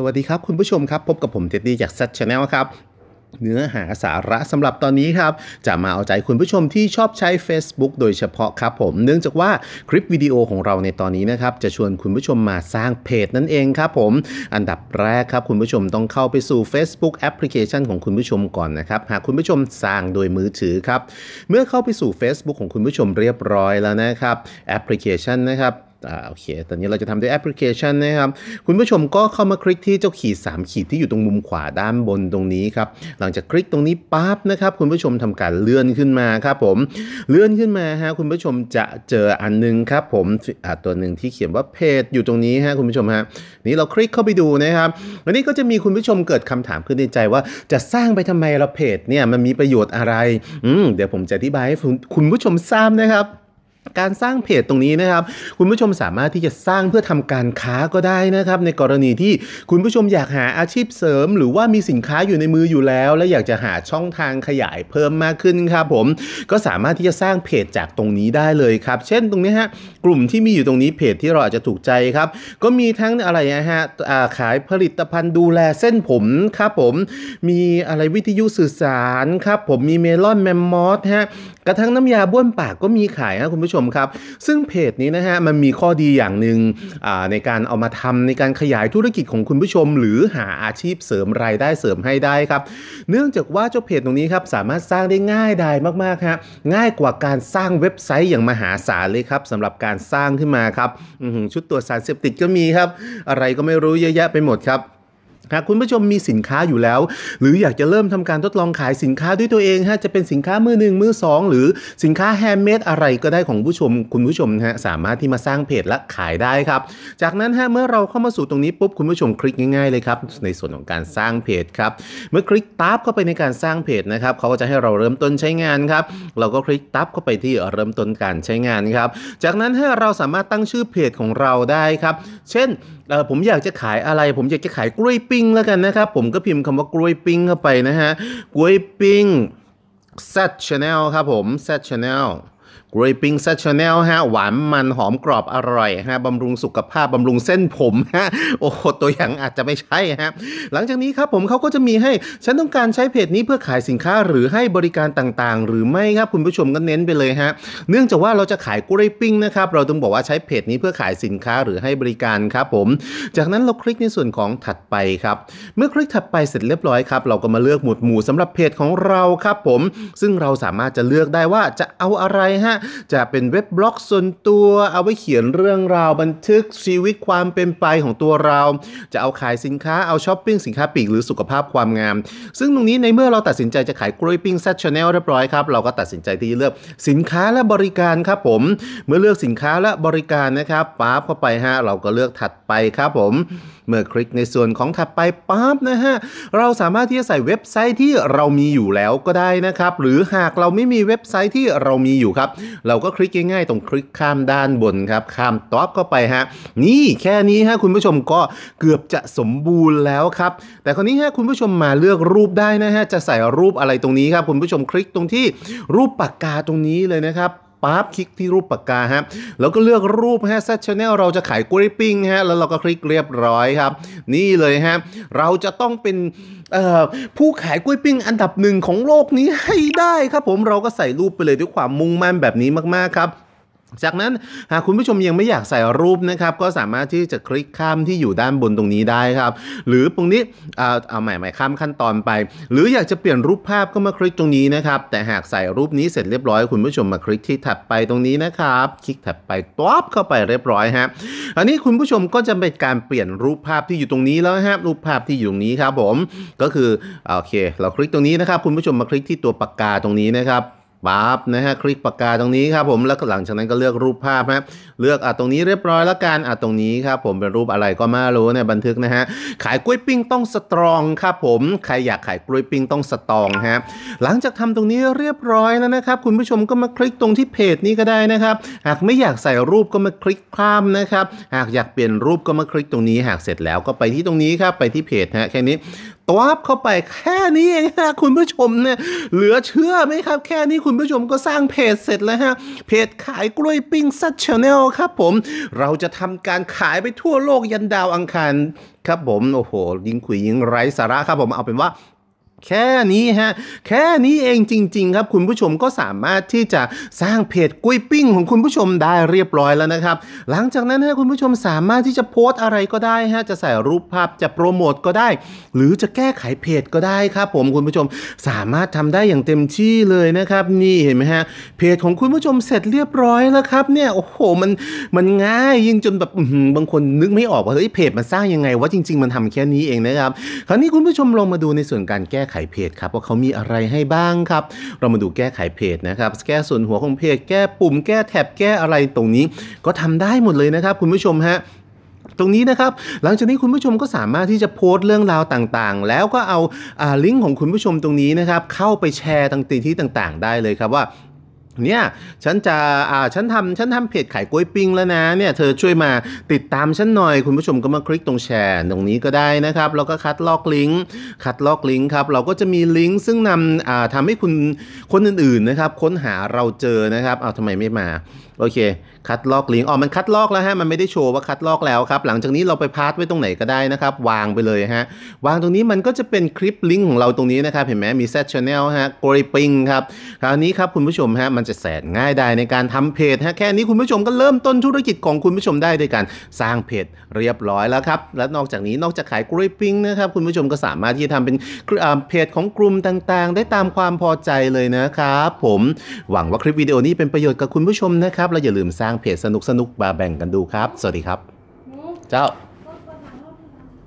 สวัสดีครับคุณผู้ชมครับพบกับผมเท็ดดี้จากซัดชาแนลครับเนื้อหาสาระสำหรับตอนนี้ครับ จะมาเอาใจคุณผู้ชมที่ชอบใช้ Facebook โดยเฉพาะครับ ผมเนื่องจากว่าคลิปวิดีโอของเราในตอนนี้นะครับ จะชวนคุณผู้ชมมาสร้างเพจ นั่นเองครับ ผม อันดับแรกครับ คุณผู้ชมต้องเข้าไปสู่ Facebook แอปพลิเคชันของคุณผู้ชมก่อนนะครับหากคุณผู้ชมสร้างโดยมือถือครับ เมื่อเข้าไปสู่ Facebook ของคุณผู้ชมเรียบร้อยแล้วนะครับแอปพลิเคชันนะครับอ่าโอเค ตอนนี้เราจะทำด้วยแอปพลิเคชันนะครับคุณผู้ชมก็เข้ามาคลิกที่เจ้าขีด 3 ขีดที่อยู่ตรงมุมขวาด้านบนตรงนี้ครับ หลังจากคลิกตรงนี้ปั๊บนะครับคุณผู้ชมทำการเลื่อนขึ้นมาครับผมเลื่อนขึ้นมาฮะคุณผู้ชมจะเจออันนึงครับผมอ่าตัวหนึ่งที่เขียนว่าเพจ อยู่ตรงนี้ฮะคุณผู้ชมฮะนี้เราคลิกเข้าไปดูนะครับ วันนี้ก็จะมีคุณผู้ชมเกิดคำถามขึ้นในใจว่าจะสร้างไปทำไมเราเพจ เนี่ย มันมีประโยชน์อะไร อืมเดี๋ยวผมจะอธิบายให้คุณผู้ชมทราบนะครับการสร้างเพจตรงนี้นะครับ คุณผู้ชมสามารถที่จะสร้างเพื่อทำการค้าก็ได้นะครับ ในกรณีที่คุณผู้ชมอยากหาอาชีพเสริม หรือว่ามีสินค้าอยู่ในมืออยู่แล้ว และอยากจะหาช่องทางขยายเพิ่มมากขึ้นครับผมก็สามารถที่จะสร้างเพจจากตรงนี้ได้เลยครับ เช่นตรงนี้ฮะกลุ่มที่มีอยู่ตรงนี้เพจที่เราอาจจะถูกใจครับ ก็มีทั้งอะไรนะฮะขายผลิตภัณฑ์ดูแลเส้นผมครับผมมีอะไรวิทยุสื่อสารครับผมมีเมลอนแมมมอสฮะกระทั่งน้ำยาบ้วนปากก็มีขายนะคุณผู้ชมมครับซึ่งเพจนี้นะฮะ มันมีข้อดีอย่างหนึ่งในการเอามาทำในการขยายธุรกิจของคุณผู้ชม หรือหาอาชีพเสริมรายได้เสริมให้ได้ครับ เนื่องจากว่าเจ้าเพจ ตรงนี้ครับสามารถสร้างได้ง่ายดายมากๆฮะง่ายกว่าการสร้างเว็บไซต์อย่างมหาศาลเลยครับสำหรับการสร้างขึ้นมาครับชุดตัวสารเสพติดก็มีครับ อะไรก็ไม่รู้เยอะแยะไปหมดครับหากคุณผู้ชมมีสินค้าอยู่แล้ว หรืออยากจะเริ่มทำการทดลองขายสินค้าด้วยตัวเองฮะจะเป็นสินค้ามือหนึ่งมือสองหรือสินค้าแฮมเมดอะไรก็ได้ของผู้ชม คุณผู้ชมฮะสามารถที่มาสร้างเพจและขายได้ครับจากนั้นฮะเมื่อเราเข้ามาสู่ตรงนี้ปุ๊บคุณผู้ชมคลิกง่ายๆเลยครับ ในส่วนของการสร้างเพจครับเมื่อคลิกตับเข้าไปในการสร้างเพจนะครับเขาก็จะให้เราเริ่มต้นใช้งานครับเราก็คลิกตับเข้าไปที่เริ่มต้นการใช้งานครับจากนั้นฮะเราสามารถตั้งชื่อเพจของเราได้ครับเช่นผมอยากจะขายอะไร ผมอยากจะขายกล้วยปีิ้งแล้วกันนะครับ ผมก็พิมพ์คำว่า กล้วยปิ้งเข้าไปนะฮะ กล้วยปิ้ง Z Channel ครับผม Z Channel กรีปิ้งซัชชแนลฮะหวานมันหอมกรอบอร่อยฮะบำรุงสุขภาพบำรุงเส้นผมฮะโอ้โหตัวอย่างอาจจะไม่ใช่ฮะหลังจากนี้ครับผมเขาก็จะมีให้ฉันต้องการใช้เพจนี้เพื่อขายสินค้าหรือให้บริการต่างๆ หรือไม่ครับ คุณผู้ชมก็เน้นไปเลยฮะเนื่องจากว่าเราจะขายกรีปิ้งนะครับเราต้องบอกว่าใช้เพจนี้เพื่อขายสินค้าหรือให้บริการครับผม จากนั้นเราคลิกในส่วนของถัดไปครับเมื่อคลิกถัดไปเสร็จเรียบร้อยครับเราก็มาเลือกหมวดหมู่สำหรับเพจของเราครับผม ซึ่งเราสามารถจะเลือกได้ว่าจะเอาอะไรฮะจะเป็นเว็บบล็อกส่วนตัว เอาไว้เขียนเรื่องราวบันทึกชีวิตความเป็นไปของตัวเราจะเอาขายสินค้าเอาช้อปปิ้งสินค้าปีกหรือสุขภาพความงาม ซึ่งตรงนี้ในเมื่อเราตัดสินใจจะขายกล้วยปิ้งแซชแนลเรียบร้อยครับ เราก็ตัดสินใจที่จะเลือกสินค้าและบริการครับผม เมื่อเลือกสินค้าและบริการนะครับปั๊บเข้าไปฮะเราก็เลือกถัดไปครับผมเมื่อคลิกในส่วนของถัดไปปั๊บนะฮะเราสามารถที่จะใส่เว็บไซต์ที่เรามีอยู่แล้วก็ได้นะครับ หรือหากเราไม่มีเว็บไซต์ที่เรามีอยู่ครับเราก็คลิกง่ายๆตรงคลิกข้ามด้านบนครับข้ามท็อปเข้าไปฮะนี่แค่นี้ฮะคุณผู้ชมก็เกือบจะสมบูรณ์แล้วครับ แต่คราวนี้ฮะคุณผู้ชมมาเลือกรูปได้นะฮะจะใส่รูปอะไรตรงนี้ครับ คุณผู้ชมคลิกตรงที่รูปปากกาตรงนี้เลยนะครับปั๊บคลิกที่รูปปากกาฮะแล้วก็เลือกรูปฮะเซตชแนลเราจะขายกล้วยปิ้งฮะแล้วเราก็คลิกเรียบร้อยครับ นี่เลยฮะเราจะต้องเป็นผู้ขายกล้วยปิ้งอันดับหนึ่งของโลกนี้ให้ได้ครับ ผมเราก็ใส่รูปไปเลยด้วยความมุ่งมั่นแบบนี้มากๆครับจากนั้นหากคุณผู้ชมยังไม่อยากใส่รูปนะครับ ก็สามารถที่จะคลิกข้ามที่อยู่ด้านบนตรงนี้ได้ครับ หรือตรงนี้เอาเอาใหม่ใหม่ข้ามขั้นตอนไป หรืออยากจะเปลี่ยนรูปภาพก็มาคลิกตรงนี้นะครับ แต่หากใส่รูปนี้เสร็จเรียบร้อย คุณผู้ชมมาคลิกที่ถัดไปตรงนี้นะครับ คลิกถัดไปต๊อบเข้าไปเรียบร้อยฮะอันนี้คุณผู้ชมก็จะเป็นการเปลี่ยนรูปภาพที่อยู่ตรงนี้แล้วฮะรูปภาพที่อยู่ตรงนี้ครับผม ก็คือโอเค เราคลิกตรงนี้นะครับ คุณผู้ชมมาคลิกที่ตัวปากกาตรงนี้นะครับปั๊บนะฮะคลิกปากกาตรงนี้ครับผมแล้วหลังจากนั้นก็เลือกรูปภาพฮะเลือกอ่ะตรงนี้เรียบร้อยแล้วกันอ่ะตรงนี้ครับผมเป็นรูปอะไรก็ไม่รู้เนบันทึกนะฮะ ขายกล้วยปิ้งต้องสตรองครับผมใครอยากขายกล้วยปิ้งต้องสตรองฮะหลังจากทำตรงนี้เรียบร้อยแล้วนะครับคุณผู้ชมก็มาคลิกตรงที่เพจนี้ก็ได้นะครับหากไม่อยากใส่รูปก็มาคลิกข้ามนะครับหากอยากเปลี่ยนรูปก็มาคลิกตรงนี้ หากเสร็จแล้วก็ไปที่ตรงนี้ครับไปที่เพจฮะแค่นี้ตวับเข้าไปแค่นี้เองฮะคุณผู้ชมเนี่ย เหลือเชื่อไหมครับ แค่นี้คุณผู้ชมก็สร้างเพจเสร็จแล้วฮะเพจขายกล้วยปิ้งซัชชาแนลครับผม เราจะทำการขายไปทั่วโลกยันดาวอังคาร ครับผม โอ้โห ยิงคุยยิงไร้สาระครับผมเอาเป็นว่าแค่นี้ฮะแค่นี้เองจริง ๆ ครับ คุณผู้ชมก็สามารถที่จะสร้างเพจกุ้ยปิ้ง ของคุณผู้ชมได้เรียบร้อยแล้วนะครับหลังจากนั้นฮะคุณผู้ชมสามารถที่จะโพสต์อะไรก็ได้ฮะจะใส่รูปภาพจะโปรโมทก็ได้ หรือจะแก้ไขเพจก็ได้ครับผมคุณผู้ชมสามารถทำได้อย่างเต็มที่เลยนะครับนี่เห็นไหมฮะ เพจของคุณผู้ชมเสร็จเรียบร้อยแล้วครับเนี่ยโอ้โหมันมันง่ายยิ่งจนแบบบางคนนึกไม่ออกว่าเฮ้ยเพจมันสร้างยังไงว่าจริง ๆ มันทำแค่นี้เองนะครับคราวนี้คุณผู้ชมลองมาดูในส่วนการแก้ก้ไขเพจครับว่าเขามีอะไรให้บ้างครับเรามาดูแก้ไขเพจนะครับแก้ส่วนหัวของเพจ แก้ปุ่มแก้แท็บแก้อะไรตรงนี้ ก็ทำได้หมดเลยนะครับ คุณผู้ชมฮะตรงนี้นะครับ หลังจากนี้คุณผู้ชมก็สามารถที่จะโพสต์เรื่องราวต่างๆ แล้วก็เอาอาลิงก์ของคุณผู้ชมตรงนี้นะครับเข้าไปแชร์ต่าง ๆที่ต่างๆ ได้เลยครับว่าเนี่ยฉันจะอ่าฉันทำฉันทำเพจขายกล้วยปิ้งแล้วนะเนี่ยเธอช่วยมาติดตามฉันหน่อย คุณผู้ชมก็มาคลิกตรงแชร์ ตรงนี้ก็ได้นะครับแล้วก็คัดลอกลิงก์คัดลอกลิงก์ครับ เราก็จะมีลิงก์ซึ่งนำอ่าทำให้คุณคนอื่นๆนะครับ ค้นหาเราเจอนะครับเอาทำไมไม่มาโอเค คัดลอกลิงก์อ๋อ มันคัดลอกแล้วฮะ มันไม่ได้โชว์ว่าคัดลอกแล้วครับ หลังจากนี้เราไปพาร์ทไว้ตรงไหนก็ได้นะครับวางไปเลยฮะวางตรงนี้มันก็จะเป็นคลิปลิงก์ของเราตรงนี้นะครับเห็นไหมมีแซชแนลฮะกลิปปิ้งครับคราวนี้ครับคุณผู้ชมฮะมันจะแสนง่ายได้ในการทำเพจฮะแค่นี้คุณผู้ชมก็เริ่มต้นธุรกิจของคุณผู้ชมได้ด้วยการสร้างเพจเรียบร้อยแล้วครับและนอกจากนี้นอกจากขายกรีปปิ้งนะครับ คุณผู้ชมก็สามารถที่จะทำเป็นเพจของกลุ่มต่างๆ ได้ตามความพอใจเลยนะครับ ผมหวังว่าคลิปวิดีโอนี้เป็นประโยชน์กับคุณผู้ชมนะครับเราอย่าลืมสร้างเพจสนุกๆมาแบ่งกันดูครับ สวัสดีครับ เจ้า